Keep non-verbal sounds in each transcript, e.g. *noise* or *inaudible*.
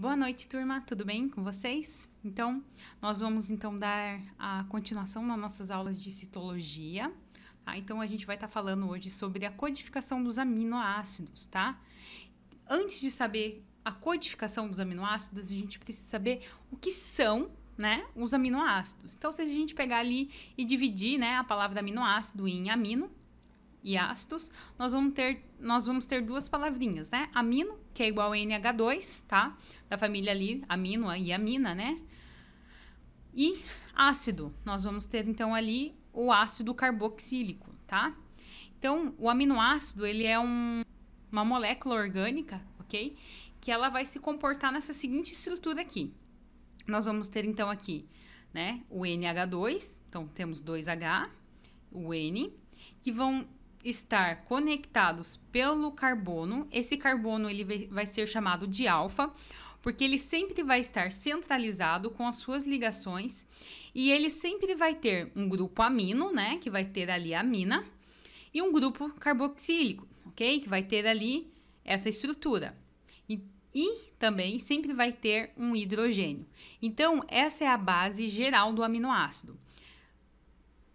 Boa noite, turma. Tudo bem com vocês? Então, nós vamos então dar a continuação nas nossas aulas de citologia. Tá? Então, a gente vai estar tá falando hoje sobre a codificação dos aminoácidos, tá? Antes de saber a codificação dos aminoácidos, a gente precisa saber o que são né, os aminoácidos. Então, se a gente pegar ali e dividir né, a palavra aminoácido em amino, e ácidos, nós vamos ter, nós vamos ter duas palavrinhas, né? Amino, que é igual a NH2, tá? Da família ali, amino e amina, né? E ácido, nós vamos ter então ali o ácido carboxílico, tá? Então, o aminoácido, ele é um, uma molécula orgânica, ok? Que ela vai se comportar nessa seguinte estrutura aqui. Nós vamos ter então aqui, né, o NH2, então temos 2H, o N, que vão estar conectados pelo carbono. Esse carbono ele vai ser chamado de alfa, porque ele sempre vai estar centralizado com as suas ligações e ele sempre vai ter um grupo amino, né, que vai ter ali a amina, e um grupo carboxílico, ok, que vai ter ali essa estrutura. E, e também sempre vai ter um hidrogênio. Então, essa é a base geral do aminoácido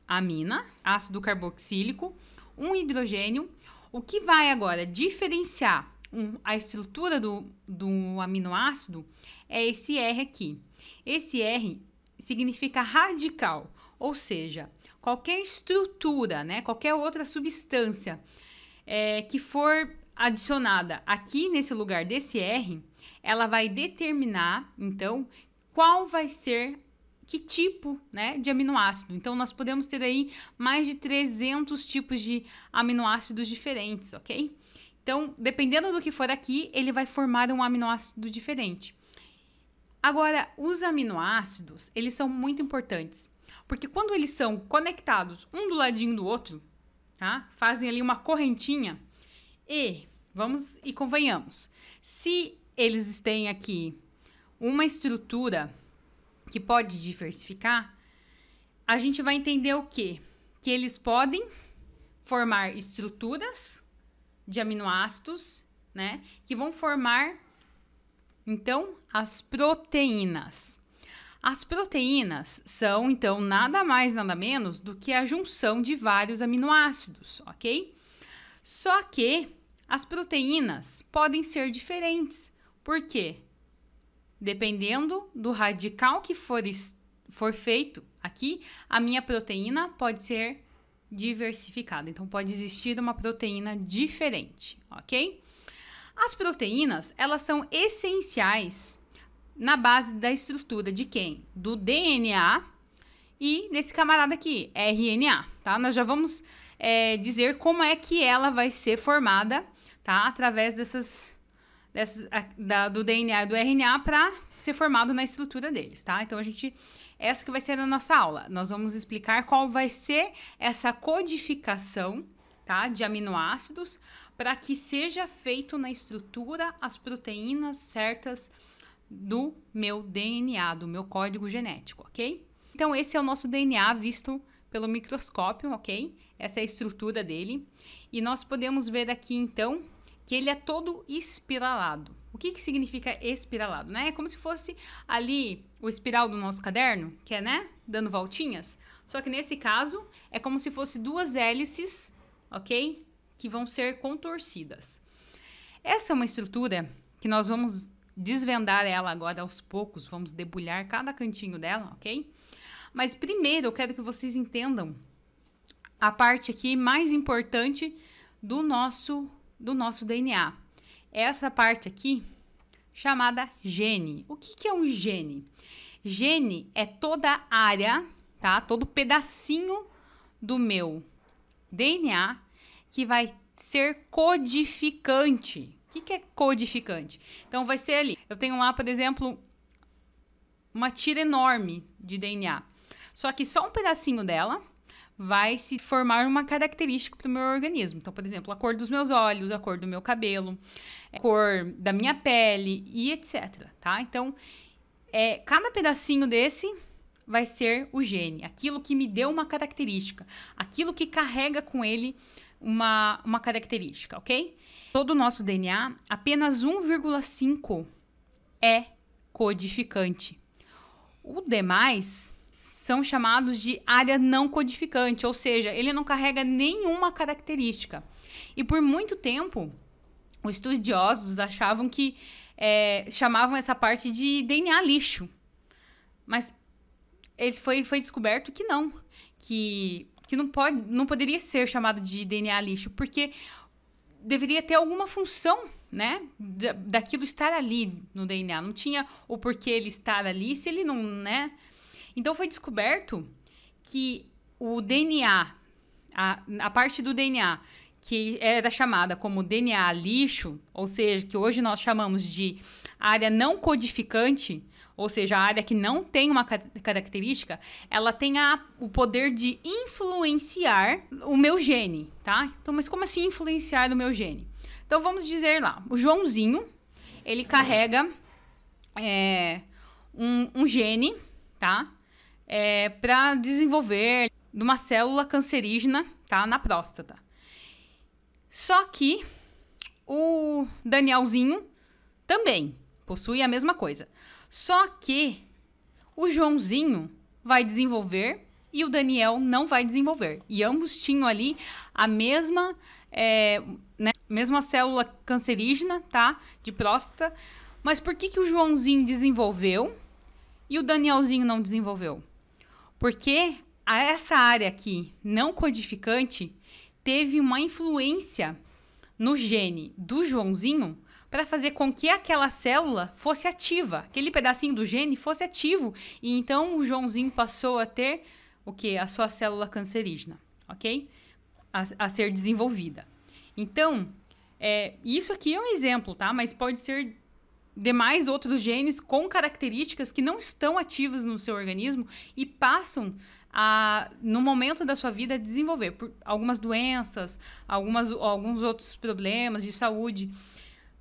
amina, ácido carboxílico um hidrogênio. O que vai agora diferenciar um, a estrutura do, do aminoácido é esse R aqui. Esse R significa radical, ou seja, qualquer estrutura, né, qualquer outra substância é, que for adicionada aqui nesse lugar desse R, ela vai determinar, então, qual vai ser que tipo né, de aminoácido. Então, nós podemos ter aí mais de 300 tipos de aminoácidos diferentes, ok? Então, dependendo do que for aqui, ele vai formar um aminoácido diferente. Agora, os aminoácidos, eles são muito importantes, porque quando eles são conectados um do ladinho do outro, tá? Fazem ali uma correntinha e vamos e convenhamos, se eles têm aqui uma estrutura que pode diversificar, a gente vai entender o quê? Que eles podem formar estruturas de aminoácidos, né? Que vão formar, então, as proteínas. As proteínas são, então, nada mais, nada menos do que a junção de vários aminoácidos, ok? Só que as proteínas podem ser diferentes. Por quê? Dependendo do radical que for, for feito aqui, a minha proteína pode ser diversificada. Então, pode existir uma proteína diferente, ok? As proteínas, elas são essenciais na base da estrutura de quem? Do DNA e desse camarada aqui, RNA, tá? Nós já vamos é, dizer como é que ela vai ser formada, tá? Através dessas da, do DNA e do RNA para ser formado na estrutura deles, tá? Então a gente essa que vai ser a nossa aula. Nós vamos explicar qual vai ser essa codificação, tá, de aminoácidos para que seja feito na estrutura as proteínas certas do meu DNA, do meu código genético, ok? Então esse é o nosso DNA visto pelo microscópio, ok? Essa é a estrutura dele. E nós podemos ver aqui então que ele é todo espiralado. O que, que significa espiralado? Né? É como se fosse ali o espiral do nosso caderno, que é, né? Dando voltinhas. Só que nesse caso, é como se fosse duas hélices, ok? Que vão ser contorcidas. Essa é uma estrutura que nós vamos desvendar ela agora aos poucos, vamos debulhar cada cantinho dela, ok? Mas primeiro eu quero que vocês entendam a parte aqui mais importante do nosso do nosso DNA. Essa parte aqui, chamada gene. O que, que é um gene? Gene é toda área, tá? Todo pedacinho do meu DNA que vai ser codificante. O que, que é codificante? Então, vai ser ali. Eu tenho lá, por exemplo, uma tira enorme de DNA. Só que só um pedacinho dela vai se formar uma característica para o meu organismo. Então, por exemplo, a cor dos meus olhos, a cor do meu cabelo, a cor da minha pele e etc. Tá? Então, é, cada pedacinho desse vai ser o gene, aquilo que me deu uma característica, aquilo que carrega com ele uma, uma característica, ok? Todo o nosso DNA, apenas 1,5 é codificante. O demais são chamados de área não codificante, ou seja, ele não carrega nenhuma característica. E por muito tempo, os estudiosos achavam que é, chamavam essa parte de DNA lixo, mas ele foi, foi descoberto que não, que, que não, pode, não poderia ser chamado de DNA lixo, porque deveria ter alguma função né, daquilo estar ali no DNA. Não tinha o porquê ele estar ali se ele não, né, então foi descoberto que o DNA, a, a parte do DNA que era é chamada como DNA lixo, ou seja, que hoje nós chamamos de área não codificante, ou seja, a área que não tem uma característica, ela tem a, o poder de influenciar o meu gene, tá? Então, mas como assim influenciar o meu gene? Então, vamos dizer lá, o Joãozinho, ele carrega é, um, um gene, tá? é, para desenvolver de uma célula cancerígena tá, na próstata. Só que o Danielzinho também possui a mesma coisa. Só que o Joãozinho vai desenvolver e o Daniel não vai desenvolver. E ambos tinham ali a mesma, é, né, mesma célula cancerígena, tá? De próstata. Mas por que, que o Joãozinho desenvolveu e o Danielzinho não desenvolveu? Porque essa área aqui, não codificante, teve uma influência no gene do Joãozinho para fazer com que aquela célula fosse ativa, aquele pedacinho do gene fosse ativo, e então o Joãozinho passou a ter o que a sua célula cancerígena, ok? A, a ser desenvolvida. Então, é, isso aqui é um exemplo, tá? Mas pode ser demais outros genes com características que não estão ativas no seu organismo e passam a, no momento da sua vida, desenvolver por algumas doenças, algumas, alguns outros problemas de saúde.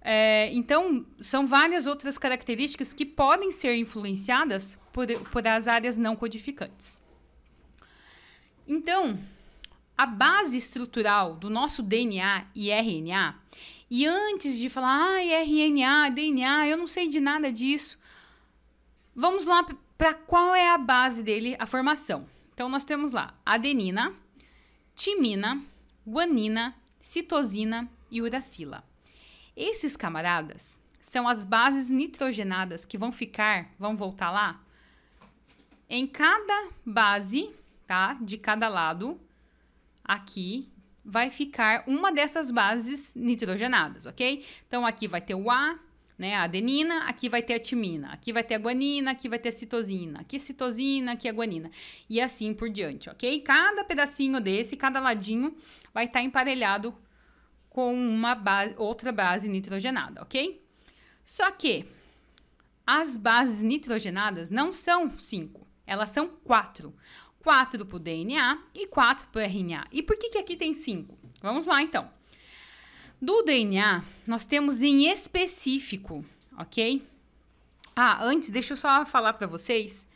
É, então, são várias outras características que podem ser influenciadas por, por as áreas não codificantes. Então, a base estrutural do nosso DNA e RNA e antes de falar, ah, RNA, DNA, eu não sei de nada disso, vamos lá para qual é a base dele, a formação. Então, nós temos lá adenina, timina, guanina, citosina e uracila. Esses camaradas são as bases nitrogenadas que vão ficar, vão voltar lá, em cada base, tá? De cada lado, aqui vai ficar uma dessas bases nitrogenadas, ok? Então aqui vai ter o A, né, a adenina, aqui vai ter a timina, aqui vai ter a guanina, aqui vai ter a citosina, aqui a é citosina, aqui é a guanina, e assim por diante, ok? Cada pedacinho desse, cada ladinho, vai estar tá emparelhado com uma base, outra base nitrogenada, ok? Só que as bases nitrogenadas não são cinco, elas são quatro. 4 para o DNA e 4 para o RNA. E por que, que aqui tem 5? Vamos lá, então. Do DNA, nós temos em específico, ok? Ah, antes, deixa eu só falar para vocês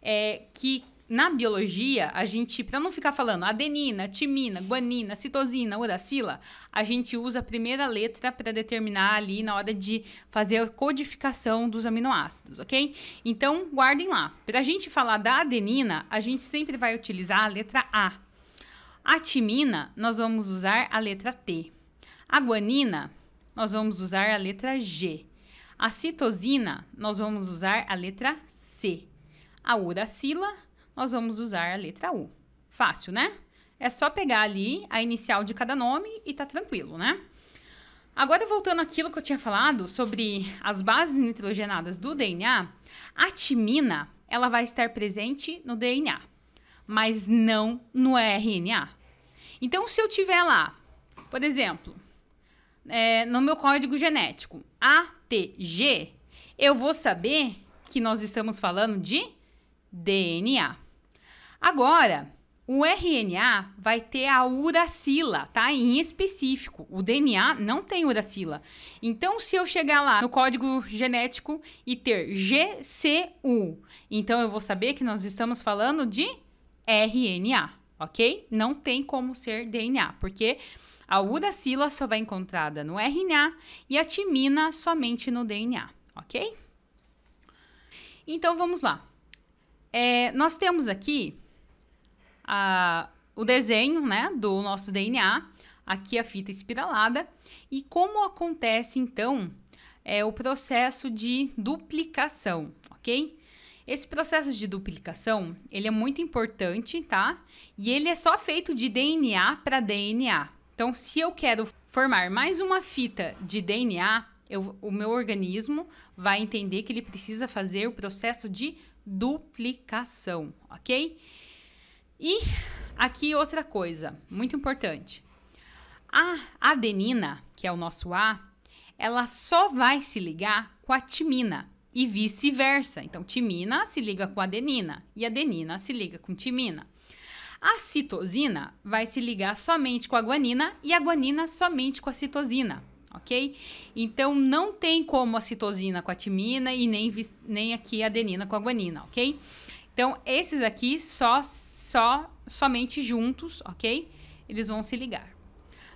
é, que na biologia, a gente, para não ficar falando adenina, timina, guanina, citosina, uracila, a gente usa a primeira letra para determinar ali na hora de fazer a codificação dos aminoácidos, ok? Então, guardem lá. Para a gente falar da adenina, a gente sempre vai utilizar a letra A. A timina, nós vamos usar a letra T. A guanina, nós vamos usar a letra G. A citosina, nós vamos usar a letra C. A uracila, nós vamos usar a letra U. Fácil, né? É só pegar ali a inicial de cada nome e tá tranquilo, né? Agora, voltando àquilo que eu tinha falado sobre as bases nitrogenadas do DNA, a timina ela vai estar presente no DNA, mas não no RNA. Então, se eu tiver lá, por exemplo, é, no meu código genético ATG, eu vou saber que nós estamos falando de DNA. Agora, o RNA vai ter a uracila, tá? Em específico. O DNA não tem uracila. Então, se eu chegar lá no código genético e ter GCU, então eu vou saber que nós estamos falando de RNA, ok? Não tem como ser DNA, porque a uracila só vai encontrada no RNA e a timina somente no DNA, ok? Então, vamos lá. É, nós temos aqui a, o desenho né, do nosso DNA, aqui a fita espiralada, e como acontece então é o processo de duplicação, ok? Esse processo de duplicação, ele é muito importante, tá? E ele é só feito de DNA para DNA. Então, se eu quero formar mais uma fita de DNA, eu, o meu organismo vai entender que ele precisa fazer o processo de duplicação, ok? E aqui outra coisa muito importante. A adenina, que é o nosso A, ela só vai se ligar com a timina e vice-versa. Então, timina se liga com adenina e adenina se liga com timina. A citosina vai se ligar somente com a guanina e a guanina somente com a citosina, ok? Então não tem como a citosina com a timina e nem, nem aqui a adenina com a guanina, ok? Então, esses aqui só, só, somente juntos, ok? Eles vão se ligar.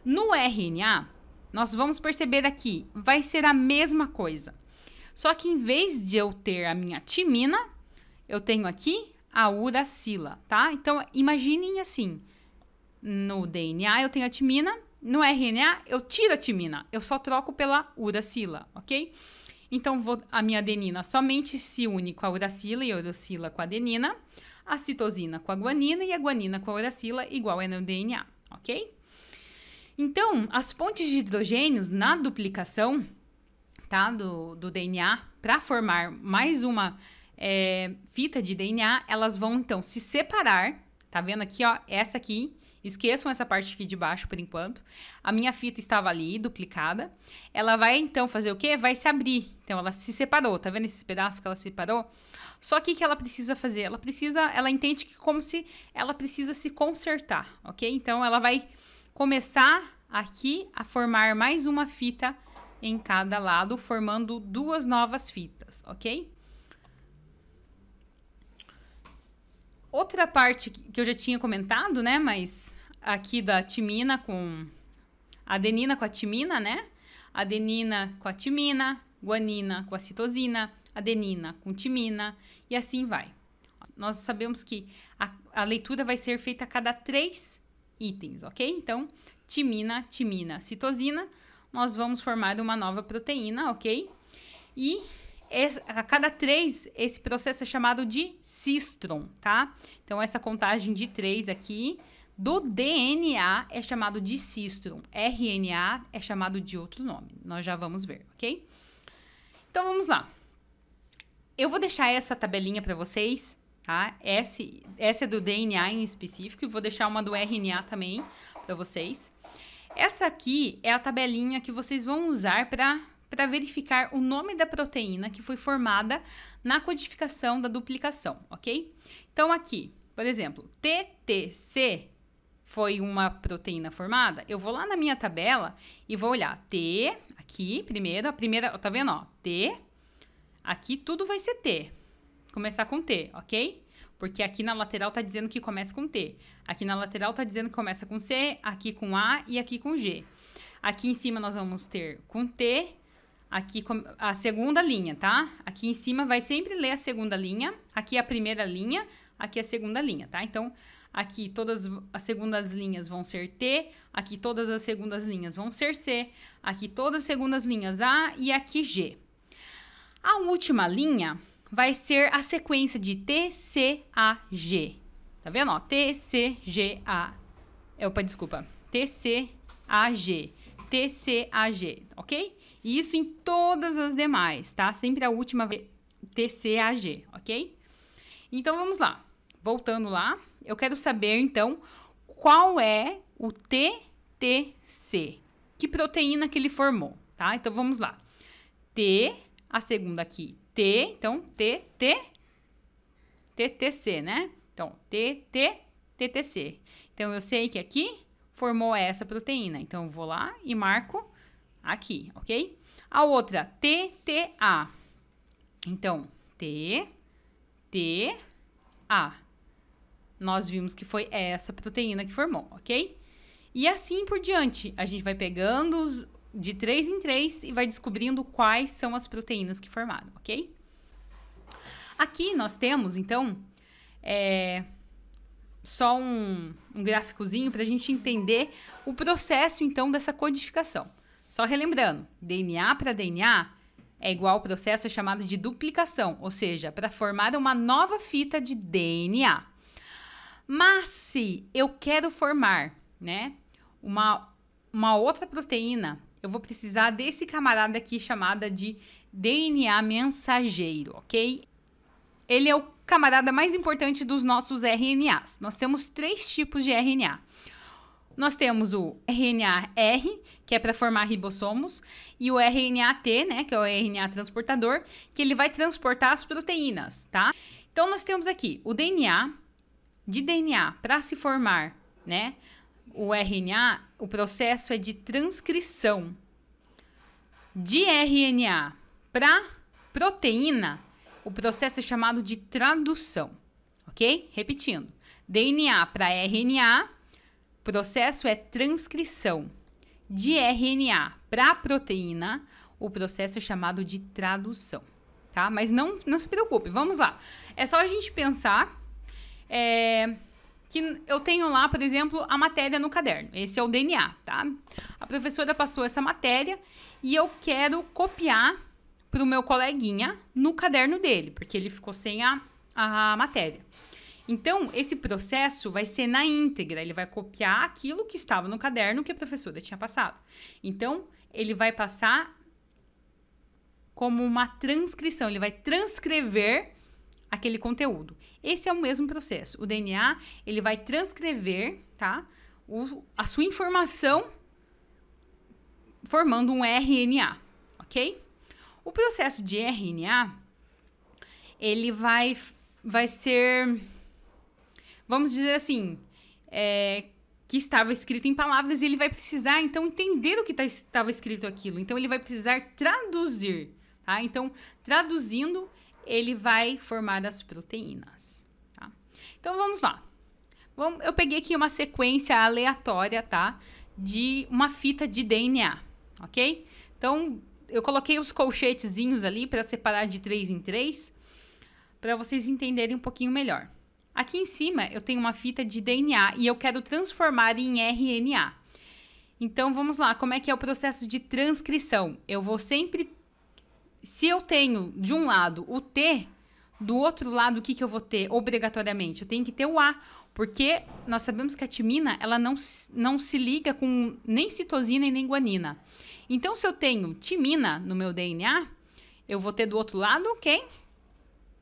No RNA, nós vamos perceber aqui, vai ser a mesma coisa. Só que em vez de eu ter a minha timina, eu tenho aqui a uracila, tá? Então, imaginem assim, no DNA eu tenho a timina, no RNA eu tiro a timina, eu só troco pela uracila, ok? Então, vou, a minha adenina somente se une com a uracila e a uracila com a adenina, a citosina com a guanina e a guanina com a uracila, igual é no DNA, ok? Então, as pontes de hidrogênios na duplicação tá, do, do DNA, para formar mais uma é, fita de DNA, elas vão então se separar, tá vendo aqui, ó, essa aqui Esqueçam essa parte aqui de baixo por enquanto. A minha fita estava ali, duplicada. Ela vai então fazer o quê? Vai se abrir. Então ela se separou, tá vendo esses pedaços que ela separou? Só que o que ela precisa fazer? Ela precisa, ela entende que como se ela precisa se consertar, ok? Então ela vai começar aqui a formar mais uma fita em cada lado, formando duas novas fitas, ok? Outra parte que eu já tinha comentado, né? Mas aqui da timina com. Adenina com a timina, né? Adenina com a timina, guanina com a citosina, adenina com timina e assim vai. Nós sabemos que a, a leitura vai ser feita a cada três itens, ok? Então, timina, timina, citosina, nós vamos formar uma nova proteína, ok? E a cada três, esse processo é chamado de cistron, tá? Então, essa contagem de três aqui do DNA é chamado de cistron. RNA é chamado de outro nome. Nós já vamos ver, ok? Então, vamos lá. Eu vou deixar essa tabelinha para vocês, tá? Essa, essa é do DNA em específico e vou deixar uma do RNA também para vocês. Essa aqui é a tabelinha que vocês vão usar para para verificar o nome da proteína que foi formada na codificação da duplicação, ok? Então, aqui, por exemplo, TTC foi uma proteína formada, eu vou lá na minha tabela e vou olhar T, aqui, primeiro, a primeira, tá vendo, ó, T, aqui tudo vai ser T, começar com T, ok? Porque aqui na lateral tá dizendo que começa com T. Aqui na lateral tá dizendo que começa com C, aqui com A e aqui com G. Aqui em cima nós vamos ter com T Aqui a segunda linha, tá? Aqui em cima vai sempre ler a segunda linha, aqui é a primeira linha, aqui é a segunda linha, tá? Então, aqui todas as segundas linhas vão ser T, aqui todas as segundas linhas vão ser C, aqui todas as segundas linhas A e aqui G. A última linha vai ser a sequência de T, C, A, G. Tá vendo? Ó, T, C, G, A. É, opa, desculpa. T, C, A, G. TCAG, ok? E isso em todas as demais, tá? Sempre a última TCAG, ok? Então vamos lá. Voltando lá, eu quero saber então qual é o TTC, que proteína que ele formou, tá? Então vamos lá. T, a segunda aqui, T, então T, T, TTC, né? Então, T, T, TTC. Então eu sei que aqui formou essa proteína. Então, eu vou lá e marco aqui, ok? A outra, TTA. Então, T, T, A. Nós vimos que foi essa proteína que formou, ok? E assim por diante, a gente vai pegando os, de três em três e vai descobrindo quais são as proteínas que formaram, ok? Aqui nós temos, então, é, só um, um gráficozinho para a gente entender o processo, então, dessa codificação. Só relembrando, DNA para DNA é igual ao processo é chamado de duplicação, ou seja, para formar uma nova fita de DNA. Mas se eu quero formar, né, uma, uma outra proteína, eu vou precisar desse camarada aqui chamada de DNA mensageiro, ok? Ele é o camarada mais importante dos nossos RNAs. Nós temos três tipos de RNA. Nós temos o RNA-R, que é para formar ribossomos, e o RNA-T, né, que é o RNA transportador, que ele vai transportar as proteínas, tá? Então nós temos aqui o DNA, de DNA para se formar, né, o RNA, o processo é de transcrição. De RNA para proteína, o processo é chamado de tradução, ok? Repetindo: DNA para RNA, processo é transcrição. De RNA para proteína, o processo é chamado de tradução, tá? Mas não, não se preocupe, vamos lá. É só a gente pensar é, que eu tenho lá, por exemplo, a matéria no caderno. Esse é o DNA, tá? A professora passou essa matéria e eu quero copiar para o meu coleguinha no caderno dele, porque ele ficou sem a, a matéria. Então, esse processo vai ser na íntegra, ele vai copiar aquilo que estava no caderno que a professora tinha passado. Então, ele vai passar como uma transcrição, ele vai transcrever aquele conteúdo. Esse é o mesmo processo. O DNA, ele vai transcrever, tá? O, a sua informação formando um RNA, OK? O processo de RNA, ele vai, vai ser, vamos dizer assim, é, que estava escrito em palavras e ele vai precisar, então, entender o que tá, estava escrito aquilo. Então, ele vai precisar traduzir, tá? Então, traduzindo, ele vai formar as proteínas, tá? Então, vamos lá. Vamos, eu peguei aqui uma sequência aleatória, tá? De uma fita de DNA, ok? Então, eu coloquei os colchetezinhos ali para separar de três em três, para vocês entenderem um pouquinho melhor. Aqui em cima eu tenho uma fita de DNA e eu quero transformar em RNA. Então vamos lá, como é que é o processo de transcrição? Eu vou sempre se eu tenho de um lado o T, do outro lado o que, que eu vou ter obrigatoriamente? Eu tenho que ter o A, porque nós sabemos que a timina ela não, não se liga com nem citosina e nem guanina. Então, se eu tenho timina no meu DNA, eu vou ter do outro lado quem?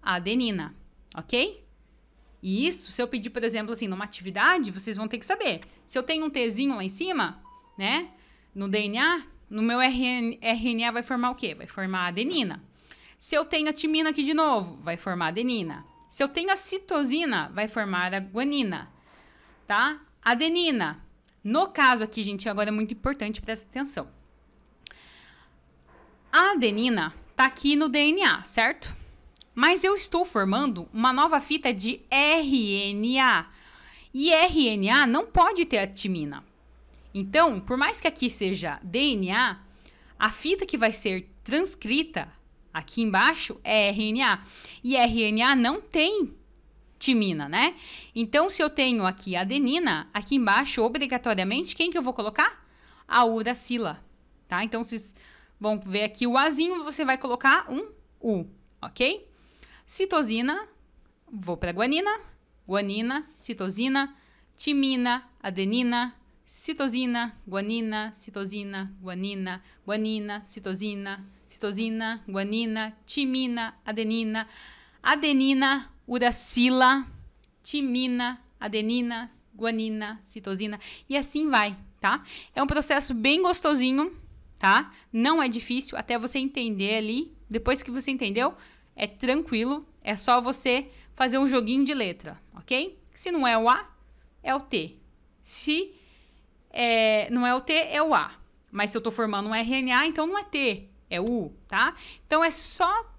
A adenina, ok? E isso, se eu pedir, por exemplo, assim, numa atividade, vocês vão ter que saber. Se eu tenho um Tzinho lá em cima, né? No DNA, no meu RNA vai formar o quê? Vai formar a adenina. Se eu tenho a timina aqui de novo, vai formar a adenina. Se eu tenho a citosina, vai formar a guanina, tá? Adenina. No caso aqui, gente, agora é muito importante, presta atenção. A adenina está aqui no DNA, certo? Mas eu estou formando uma nova fita de RNA. E RNA não pode ter a timina. Então, por mais que aqui seja DNA, a fita que vai ser transcrita aqui embaixo é RNA. E RNA não tem timina, né? Então, se eu tenho aqui adenina, aqui embaixo, obrigatoriamente, quem que eu vou colocar? A uracila, tá? Então, vocês Vamos ver aqui o Azinho, você vai colocar um U, ok? Citosina, vou para guanina, guanina, citosina, timina, adenina, citosina, guanina, citosina, guanina, guanina, citosina, citosina, guanina, timina, adenina, adenina, uracila, timina, adenina, guanina, citosina e assim vai, tá? É um processo bem gostosinho tá? Não é difícil até você entender ali. Depois que você entendeu, é tranquilo, é só você fazer um joguinho de letra, ok? Se não é o A, é o T. Se é, não é o T, é o A. Mas se eu estou formando um RNA, então não é T, é U, tá? Então é só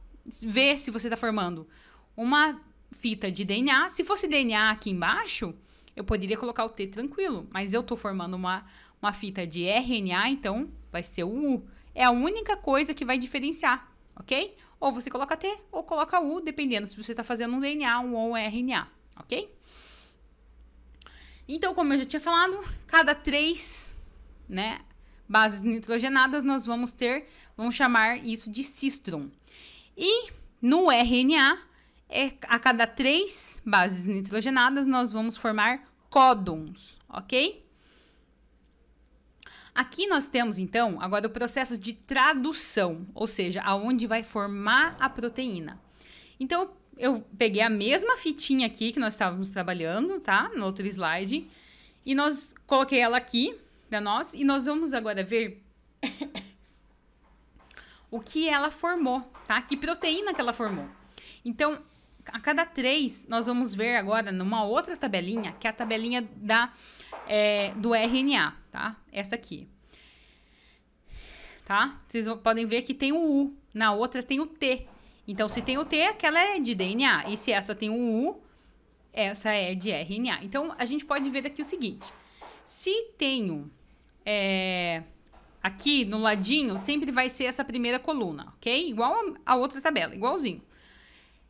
ver se você está formando uma fita de DNA. Se fosse DNA aqui embaixo, eu poderia colocar o T tranquilo, mas eu estou formando uma, uma fita de RNA, então vai ser o U. É a única coisa que vai diferenciar, ok? Ou você coloca T ou coloca U, dependendo se você está fazendo um DNA, um ou um RNA, ok? Então, como eu já tinha falado, cada três né, bases nitrogenadas nós vamos ter, vamos chamar isso de cistron. E no RNA, é, a cada três bases nitrogenadas, nós vamos formar códons, ok? Aqui nós temos então agora o processo de tradução, ou seja, aonde vai formar a proteína. Então eu peguei a mesma fitinha aqui que nós estávamos trabalhando, tá? No outro slide, e nós coloquei ela aqui para nós e nós vamos agora ver *coughs* o que ela formou, tá? Que proteína que ela formou. Então, a cada três, nós vamos ver agora numa outra tabelinha, que é a tabelinha da, é, do RNA, tá? Essa aqui. Tá? Vocês podem ver que tem o U, na outra tem o T. Então, se tem o T, aquela é de DNA. E se essa tem o U, essa é de RNA. Então, a gente pode ver aqui o seguinte. Se tenho é, aqui no ladinho, sempre vai ser essa primeira coluna, ok? Igual a outra tabela, igualzinho.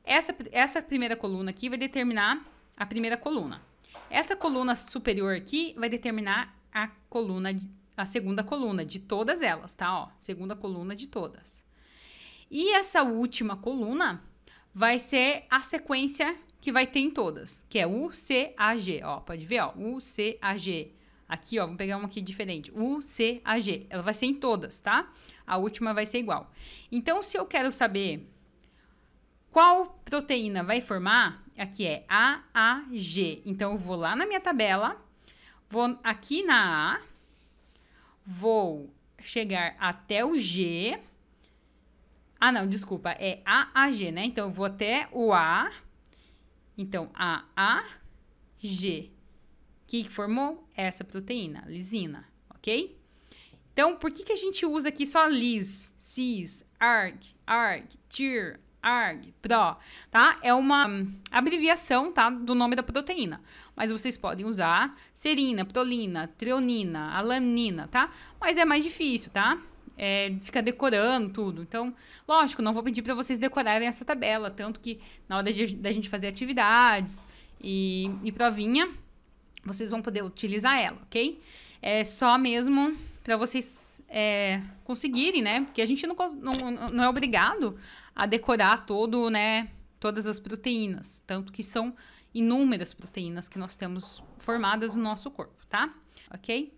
Essa, essa primeira coluna aqui vai determinar a primeira coluna. Essa coluna superior aqui vai determinar a coluna, de, a segunda coluna de todas elas, tá? Ó, segunda coluna de todas. E essa última coluna vai ser a sequência que vai ter em todas, que é U, C, A, G. Ó, pode ver, ó, U, C, A, G. Aqui, ó, vamos pegar uma aqui diferente. U, C, A, G. Ela vai ser em todas, tá? A última vai ser igual. Então, se eu quero saber qual proteína vai formar? Aqui é AAG. Então, eu vou lá na minha tabela, vou aqui na A, vou chegar até o G. Ah, não, desculpa, é AAG, né? Então, eu vou até o A. Então, AAG. O que formou? Essa proteína, lisina, ok? Então, por que, que a gente usa aqui só lis, cis, arg, arg, tir, ARG, PRO, tá? É uma abreviação, tá, do nome da proteína. Mas vocês podem usar serina, prolina, treonina, alanina, tá? Mas é mais difícil, tá? É, fica decorando tudo. Então, lógico, não vou pedir para vocês decorarem essa tabela, tanto que na hora da gente fazer atividades e, e provinha, vocês vão poder utilizar ela, ok? É só mesmo para vocês é, conseguirem, né? Porque a gente não, não, não é obrigado a decorar todo, né? Todas as proteínas, tanto que são inúmeras proteínas que nós temos formadas no nosso corpo, tá? Ok?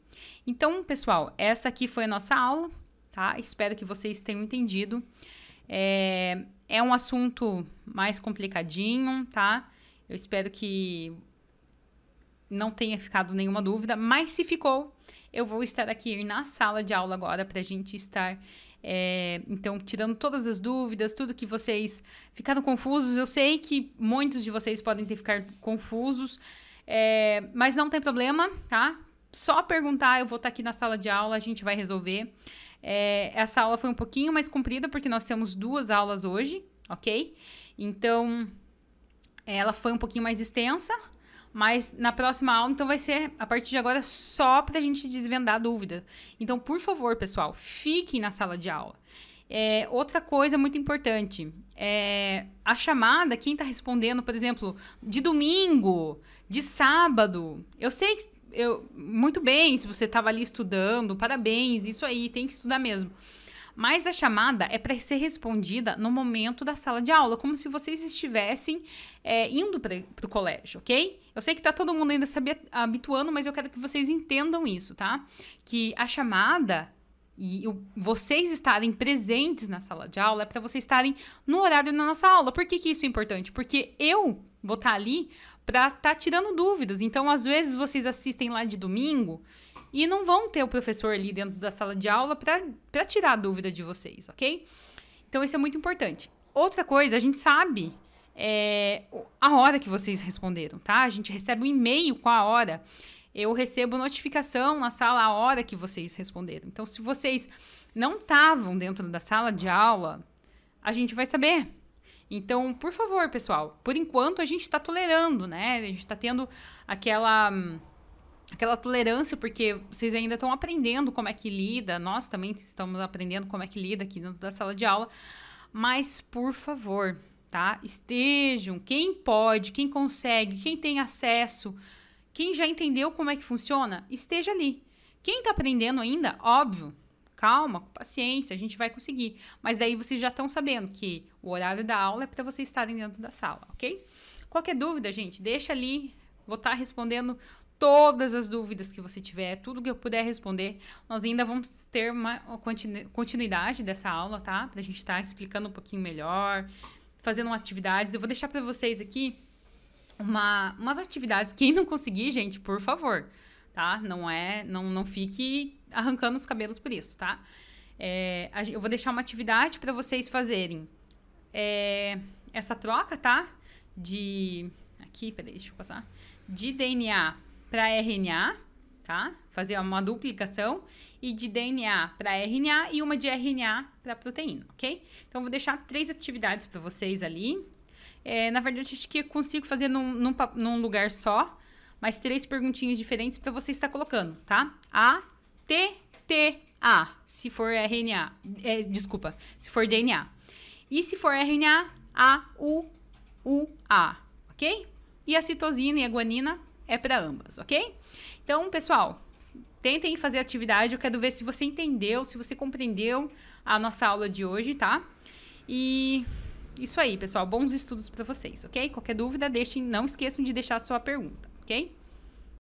Então, pessoal, essa aqui foi a nossa aula, tá? Espero que vocês tenham entendido. É, é um assunto mais complicadinho, tá? Eu espero que não tenha ficado nenhuma dúvida, mas se ficou, eu vou estar aqui na sala de aula agora para a gente estar. É, então, tirando todas as dúvidas, tudo que vocês ficaram confusos, eu sei que muitos de vocês podem ter ficado confusos, é, mas não tem problema, tá? Só perguntar, eu vou estar aqui na sala de aula, a gente vai resolver. É, essa aula foi um pouquinho mais comprida, porque nós temos duas aulas hoje, ok? Então, ela foi um pouquinho mais extensa, mas na próxima aula, então, vai ser a partir de agora só para a gente desvendar a dúvida. Então, por favor, pessoal, fiquem na sala de aula. É, outra coisa muito importante é a chamada, quem está respondendo, por exemplo, de domingo, de sábado. Eu sei que eu, muito bem se você estava ali estudando, parabéns, isso aí, tem que estudar mesmo. Mas a chamada é para ser respondida no momento da sala de aula, como se vocês estivessem é, indo para o colégio, ok? Eu sei que tá todo mundo ainda se habituando, mas eu quero que vocês entendam isso, tá? Que a chamada e o, vocês estarem presentes na sala de aula é para vocês estarem no horário da nossa aula. Por que, que isso é importante? Porque eu vou estar tá ali para estar tá tirando dúvidas. Então, às vezes, vocês assistem lá de domingo e não vão ter o professor ali dentro da sala de aula para tirar a dúvida de vocês, ok? Então, isso é muito importante. Outra coisa, a gente sabe é, a hora que vocês responderam, tá? A gente recebe um e-mail com a hora. Eu recebo notificação na sala a hora que vocês responderam. Então, se vocês não estavam dentro da sala de aula, a gente vai saber. Então, por favor, pessoal, por enquanto a gente está tolerando, né? A gente está tendo aquela aquela tolerância, porque vocês ainda estão aprendendo como é que lida, nós também estamos aprendendo como é que lida aqui dentro da sala de aula. Mas, por favor, tá? Estejam, quem pode, quem consegue, quem tem acesso, quem já entendeu como é que funciona, esteja ali. Quem está aprendendo ainda, óbvio, calma, paciência, a gente vai conseguir. Mas daí vocês já estão sabendo que o horário da aula é para vocês estarem dentro da sala, ok? Qualquer dúvida, gente, deixa ali. Vou estar tá respondendo todas as dúvidas que você tiver, tudo que eu puder responder. Nós ainda vamos ter uma continuidade dessa aula, tá? Para a gente estar tá explicando um pouquinho melhor, fazendo umas atividades. Eu vou deixar para vocês aqui uma, umas atividades. Quem não conseguir, gente, por favor, tá? Não é, não, não fique arrancando os cabelos por isso, tá? É, eu vou deixar uma atividade para vocês fazerem é, essa troca, tá? De aqui, peraí, deixa eu passar. De DNA para RNA tá? Fazer uma duplicação e de DNA para RNA e uma de RNA para proteína, ok? Então, vou deixar três atividades para vocês ali. É, na verdade, acho que eu consigo fazer num, num, num lugar só, mas três perguntinhas diferentes para você estar colocando, tá? A, T, T, A, se for RNA. É, desculpa, se for DNA. E se for RNA, A, U, U, A, ok? E a citosina e a guanina é para ambas, ok? Então, pessoal, tentem fazer atividade. Eu quero ver se você entendeu, se você compreendeu a nossa aula de hoje, tá? E isso aí, pessoal. Bons estudos para vocês, ok? Qualquer dúvida, deixem, não esqueçam de deixar a sua pergunta, ok?